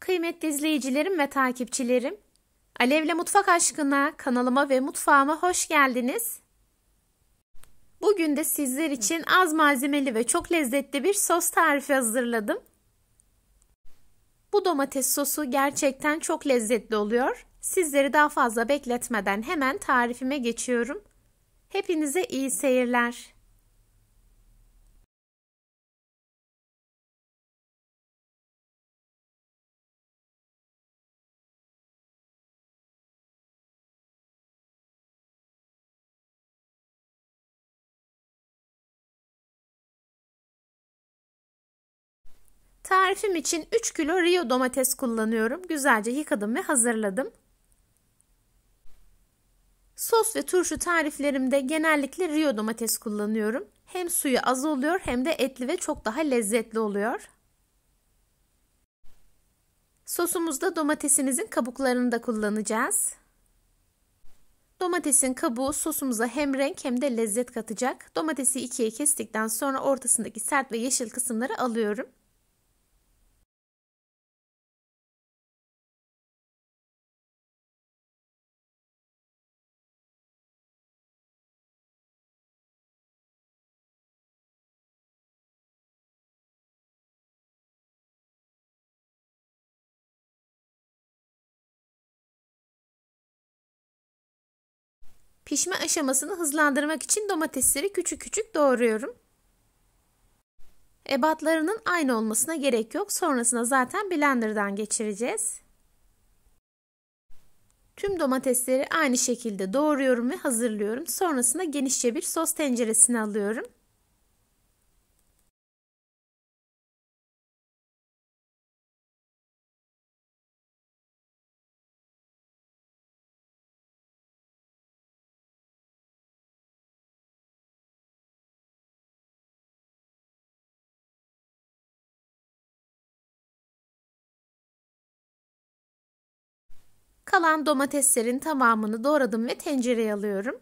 Kıymetli izleyicilerim ve takipçilerim, Alevle Mutfak Aşkına kanalıma ve mutfağıma hoş geldiniz. Bugün de sizler için az malzemeli ve çok lezzetli bir sos tarifi hazırladım. Bu domates sosu gerçekten çok lezzetli oluyor. Sizleri daha fazla bekletmeden hemen tarifime geçiyorum. Hepinize iyi seyirler. Tarifim için 3 kilo Rio domates kullanıyorum. Güzelce yıkadım ve hazırladım. Sos ve turşu tariflerimde genellikle Rio domates kullanıyorum. Hem suyu az oluyor hem de etli ve çok daha lezzetli oluyor. Sosumuzda domatesinizin kabuklarını da kullanacağız. Domatesin kabuğu sosumuza hem renk hem de lezzet katacak. Domatesi ikiye kestikten sonra ortasındaki sert ve yeşil kısımları alıyorum. Pişme aşamasını hızlandırmak için domatesleri küçük küçük doğruyorum. Ebatlarının aynı olmasına gerek yok. Sonrasında zaten blenderdan geçireceğiz. Tüm domatesleri aynı şekilde doğruyorum ve hazırlıyorum. Sonrasında genişçe bir sos tenceresine alıyorum. Kalan domateslerin tamamını doğradım ve tencereye alıyorum.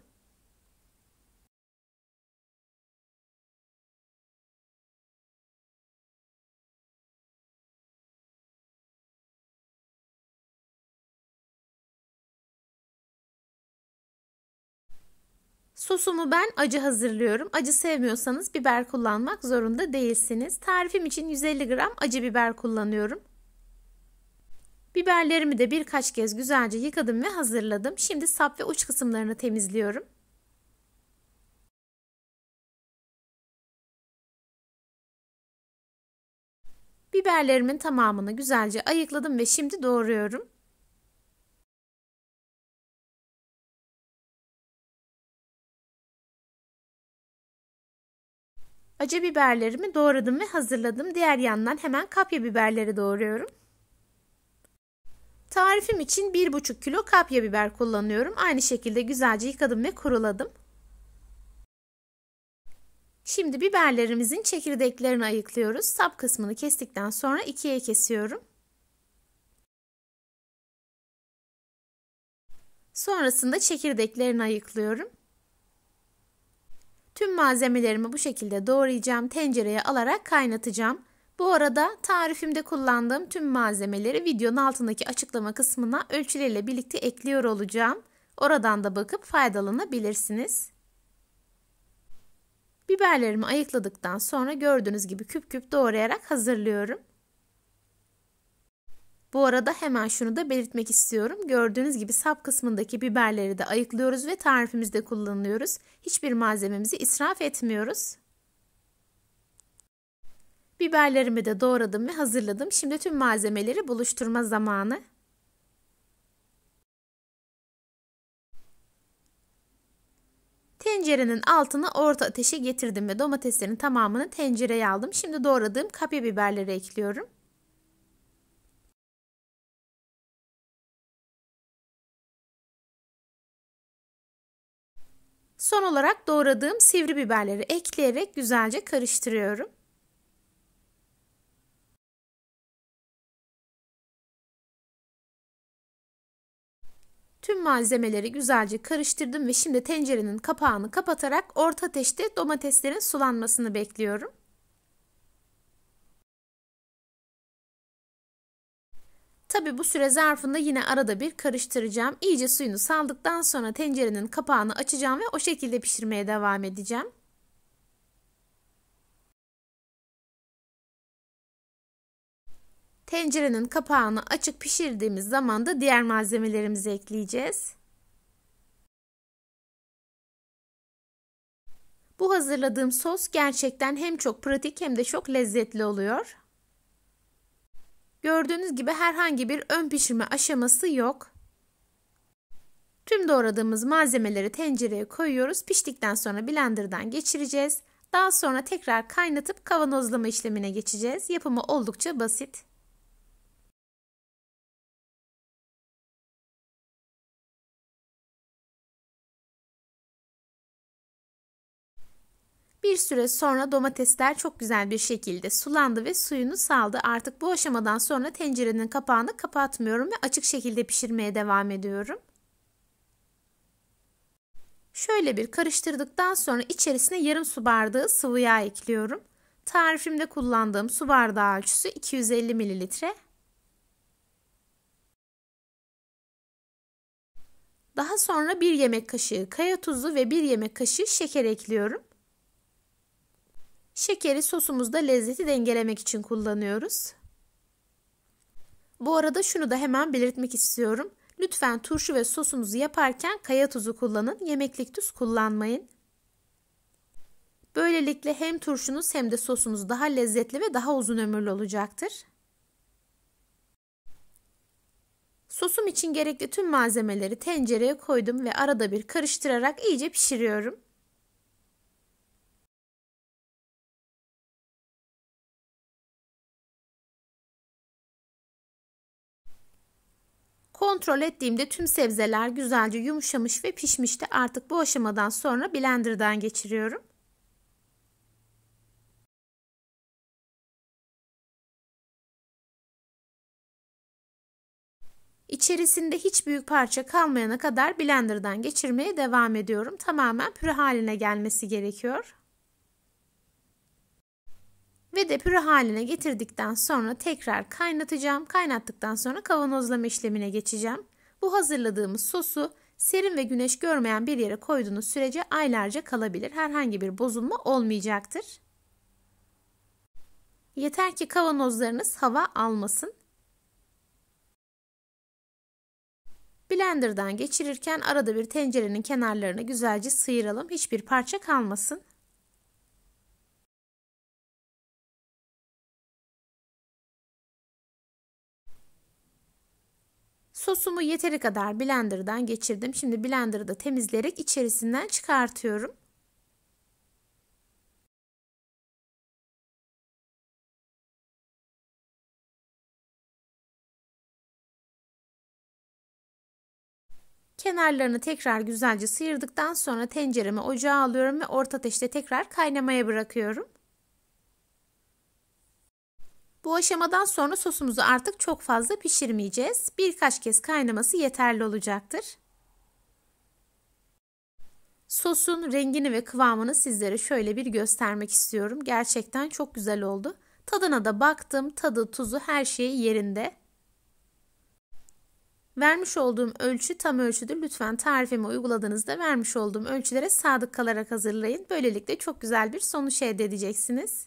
Sosumu ben acı hazırlıyorum. Acı sevmiyorsanız biber kullanmak zorunda değilsiniz. Tarifim için 150 gram acı biber kullanıyorum. Biberlerimi de birkaç kez güzelce yıkadım ve hazırladım. Şimdi sap ve uç kısımlarını temizliyorum. Biberlerimin tamamını güzelce ayıkladım ve şimdi doğruyorum. Acı biberlerimi doğradım ve hazırladım. Diğer yandan hemen kapya biberleri doğruyorum. Tarifim için 1,5 kilo kapya biber kullanıyorum. Aynı şekilde güzelce yıkadım ve kuruladım. Şimdi biberlerimizin çekirdeklerini ayıklıyoruz. Sap kısmını kestikten sonra ikiye kesiyorum. Sonrasında çekirdeklerini ayıklıyorum. Tüm malzemelerimi bu şekilde doğrayacağım. Tencereye alarak kaynatacağım. Bu arada tarifimde kullandığım tüm malzemeleri videonun altındaki açıklama kısmına ölçüleriyle birlikte ekliyor olacağım. Oradan da bakıp faydalanabilirsiniz. Biberlerimi ayıkladıktan sonra gördüğünüz gibi küp küp doğrayarak hazırlıyorum. Bu arada hemen şunu da belirtmek istiyorum. Gördüğünüz gibi sap kısmındaki biberleri de ayıklıyoruz ve tarifimizde kullanıyoruz. Hiçbir malzememizi israf etmiyoruz. Biberlerimi de doğradım ve hazırladım. Şimdi tüm malzemeleri buluşturma zamanı. Tencerenin altını orta ateşe getirdim ve domateslerin tamamını tencereye aldım. Şimdi doğradığım kapya biberleri ekliyorum. Son olarak doğradığım sivri biberleri ekleyerek güzelce karıştırıyorum. Tüm malzemeleri güzelce karıştırdım ve şimdi tencerenin kapağını kapatarak orta ateşte domateslerin sulanmasını bekliyorum. Tabi bu süre zarfında yine arada bir karıştıracağım. İyice suyunu saldıktan sonra tencerenin kapağını açacağım ve o şekilde pişirmeye devam edeceğim. Tencerenin kapağını açık pişirdiğimiz zaman da diğer malzemelerimizi ekleyeceğiz. Bu hazırladığım sos gerçekten hem çok pratik hem de çok lezzetli oluyor. Gördüğünüz gibi herhangi bir ön pişirme aşaması yok. Tüm doğradığımız malzemeleri tencereye koyuyoruz. Piştikten sonra blenderdan geçireceğiz. Daha sonra tekrar kaynatıp kavanozlama işlemine geçeceğiz. Yapımı oldukça basit. Bir süre sonra domatesler çok güzel bir şekilde sulandı ve suyunu saldı. Artık bu aşamadan sonra tencerenin kapağını kapatmıyorum ve açık şekilde pişirmeye devam ediyorum. Şöyle bir karıştırdıktan sonra içerisine yarım su bardağı sıvı yağ ekliyorum. Tarifimde kullandığım su bardağı ölçüsü 250 mililitre. Daha sonra 1 yemek kaşığı kaya tuzu ve 1 yemek kaşığı şeker ekliyorum. Şekeri sosumuzda lezzeti dengelemek için kullanıyoruz. Bu arada şunu da hemen belirtmek istiyorum. Lütfen turşu ve sosunuzu yaparken kaya tuzu kullanın. Yemeklik tuz kullanmayın. Böylelikle hem turşunuz hem de sosunuz daha lezzetli ve daha uzun ömürlü olacaktır. Sosum için gerekli tüm malzemeleri tencereye koydum ve arada bir karıştırarak iyice pişiriyorum. Kontrol ettiğimde tüm sebzeler güzelce yumuşamış ve pişmişti. Artık bu aşamadan sonra blenderdan geçiriyorum. İçerisinde hiç büyük parça kalmayana kadar blenderdan geçirmeye devam ediyorum. Tamamen püre haline gelmesi gerekiyor ve de püre haline getirdikten sonra tekrar kaynatacağım. Kaynattıktan sonra kavanozlama işlemine geçeceğim. Bu hazırladığımız sosu serin ve güneş görmeyen bir yere koyduğunuz sürece aylarca kalabilir. Herhangi bir bozulma olmayacaktır. Yeter ki kavanozlarınız hava almasın. Blender'dan geçirirken arada bir tencerenin kenarlarını güzelce sıyıralım. Hiçbir parça kalmasın. Sosumu yeteri kadar blenderdan geçirdim. Şimdi blenderda temizleyerek içerisinden çıkartıyorum. Kenarlarını tekrar güzelce sıyırdıktan sonra tenceremi ocağa alıyorum ve orta ateşte tekrar kaynamaya bırakıyorum. Bu aşamadan sonra sosumuzu artık çok fazla pişirmeyeceğiz. Birkaç kez kaynaması yeterli olacaktır. Sosun rengini ve kıvamını sizlere şöyle bir göstermek istiyorum. Gerçekten çok güzel oldu. Tadına da baktım. Tadı, tuzu her şeyi yerinde. Vermiş olduğum ölçü tam ölçüdür. Lütfen tarifimi uyguladığınızda vermiş olduğum ölçülere sadık kalarak hazırlayın. Böylelikle çok güzel bir sonuç elde edeceksiniz.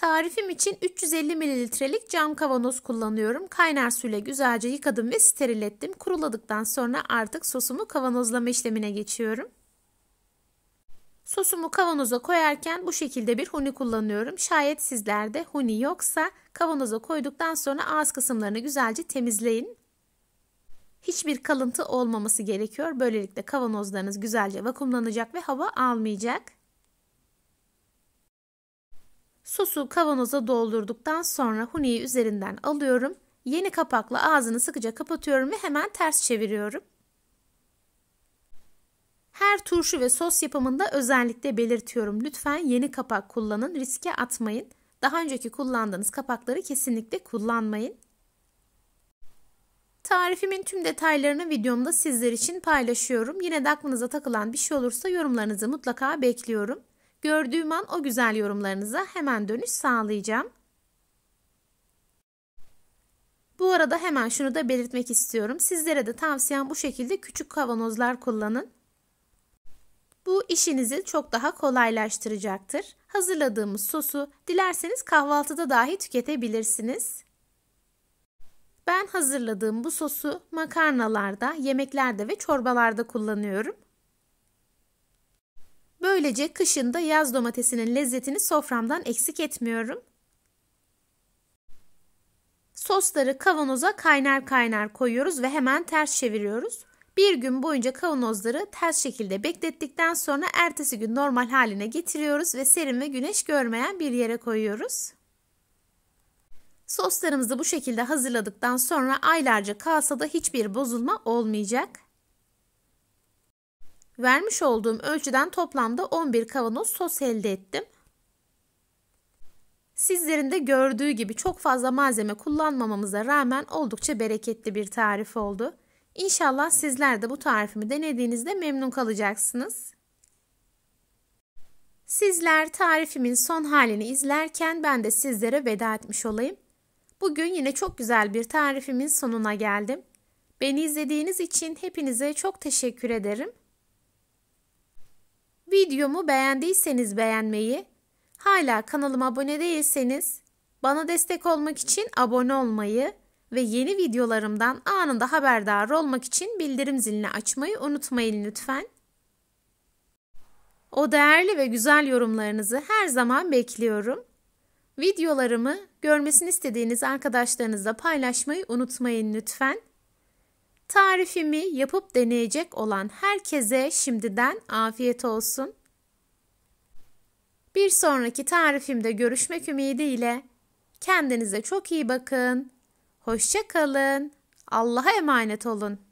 Tarifim için 350 mililitrelik cam kavanoz kullanıyorum. Kaynar suyla güzelce yıkadım ve steril ettim. Kuruladıktan sonra artık sosumu kavanozlama işlemine geçiyorum. Sosumu kavanoza koyarken bu şekilde bir huni kullanıyorum. Şayet sizlerde huni yoksa kavanoza koyduktan sonra ağız kısımlarını güzelce temizleyin. Hiçbir kalıntı olmaması gerekiyor. Böylelikle kavanozlarınız güzelce vakumlanacak ve hava almayacak. Sosu kavanoza doldurduktan sonra huniyi üzerinden alıyorum. Yeni kapakla ağzını sıkıca kapatıyorum ve hemen ters çeviriyorum. Her turşu ve sos yapımında özellikle belirtiyorum. Lütfen yeni kapak kullanın, riske atmayın. Daha önceki kullandığınız kapakları kesinlikle kullanmayın. Tarifimin tüm detaylarını videomda sizler için paylaşıyorum. Yine de aklınıza takılan bir şey olursa yorumlarınızı mutlaka bekliyorum. Gördüğüm an o güzel yorumlarınıza hemen dönüş sağlayacağım. Bu arada hemen şunu da belirtmek istiyorum. Sizlere de tavsiyem bu şekilde küçük kavanozlar kullanın. Bu işinizi çok daha kolaylaştıracaktır. Hazırladığımız sosu dilerseniz kahvaltıda dahi tüketebilirsiniz. Ben hazırladığım bu sosu makarnalarda, yemeklerde ve çorbalarda kullanıyorum. Böylece kışında yaz domatesinin lezzetini soframdan eksik etmiyorum. Sosları kavanoza kaynar kaynar koyuyoruz ve hemen ters çeviriyoruz. Bir gün boyunca kavanozları ters şekilde beklettikten sonra ertesi gün normal haline getiriyoruz ve serin ve güneş görmeyen bir yere koyuyoruz. Soslarımızı bu şekilde hazırladıktan sonra aylarca kalsa da hiçbir bozulma olmayacak. Vermiş olduğum ölçüden toplamda 11 kavanoz sos elde ettim. Sizlerin de gördüğü gibi çok fazla malzeme kullanmamamıza rağmen oldukça bereketli bir tarif oldu. İnşallah sizler de bu tarifimi denediğinizde memnun kalacaksınız. Sizler tarifimin son halini izlerken ben de sizlere veda etmiş olayım. Bugün yine çok güzel bir tarifimin sonuna geldim. Beni izlediğiniz için hepinize çok teşekkür ederim. Videomu beğendiyseniz beğenmeyi, hala kanalıma abone değilseniz bana destek olmak için abone olmayı ve yeni videolarımdan anında haberdar olmak için bildirim zilini açmayı unutmayın lütfen. O değerli ve güzel yorumlarınızı her zaman bekliyorum. Videolarımı görmesini istediğiniz arkadaşlarınızla paylaşmayı unutmayın lütfen. Tarifimi yapıp deneyecek olan herkese şimdiden afiyet olsun. Bir sonraki tarifimde görüşmek ümidiyle kendinize çok iyi bakın. Hoşça kalın. Allah'a emanet olun.